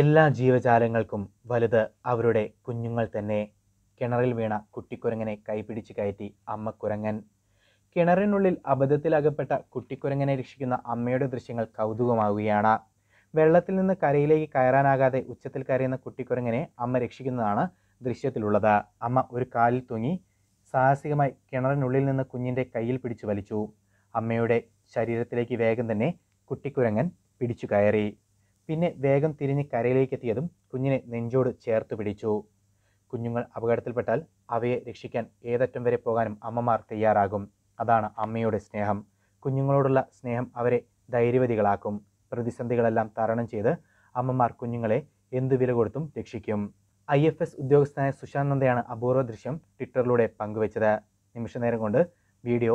എല്ലാ ജീവജാലങ്ങൾക്കും വലുത് അവരുടെ കുഞ്ഞുങ്ങൾ തന്നെ കിണറിൽ വീണ കുട്ടിക്കുരങ്ങനെ കൈപിടിച്ച് കയറ്റി അമ്മ കുരങ്ങൻ കിണറിനുള്ളിൽ അബദ്ധത്തിലകപ്പെട്ട കുട്ടിക്കുരങ്ങനെ രക്ഷിക്കുന്ന അമ്മയുടെ ദൃശ്യങ്ങൾ കൗതുകമാവുകയാണ് വെള്ളത്തിൽ നിന്ന് കരയിലേക്ക് കയറാനാകാതെ ഉച്ചത്തിൽ കരയുന്ന കുട്ടിക്കുരങ്ങനെ അമ്മ രക്ഷിക്കുന്നതാണ് ദൃശ്യത്തിലുള്ളത് അമ്മ ഒരു കാലിൽ തൂങ്ങി സാഹസികമായി കിണറിനുള്ളിൽ നിന്ന് കുഞ്ഞിൻ്റെ കയ്യിൽ പിടിച്ചു വലിച്ചു അമ്മയുടെ ശരീരത്തിലേക്ക് വേഗം തന്നെ കുട്ടിക്കുരങ്ങൻ പിടിച്ചു കയറി പിന്നെ വേഗം തിരിഞ്ഞ് കരയിലേക്ക് എത്തിയതും കുഞ്ഞിനെ നെഞ്ചോട് ചേർത്ത് പിടിച്ചു കുഞ്ഞുങ്ങൾ അപകടത്തിൽപ്പെട്ടാൽ അവയെ രക്ഷിക്കാൻ ഏതറ്റം വരെ പോകാനും അമ്മമാർ തയ്യാറാകും അതാണ് അമ്മയുടെ സ്നേഹം കുഞ്ഞുങ്ങളോടുള്ള സ്നേഹം അവരെ ധൈര്യവതികളാക്കും പ്രതിസന്ധികളെല്ലാം തരണം ചെയ്ത് അമ്മമാർ കുഞ്ഞുങ്ങളെ എന്തു വില കൊടുത്തും രക്ഷിക്കും ഐ എഫ് എസ് ഉദ്യോഗസ്ഥനായ സുശാന്ത് നന്ദയാണ് അപൂർവ ദൃശ്യം ട്വിറ്ററിലൂടെ പങ്കുവച്ചത് നിമിഷനേരം കൊണ്ട് വീഡിയോ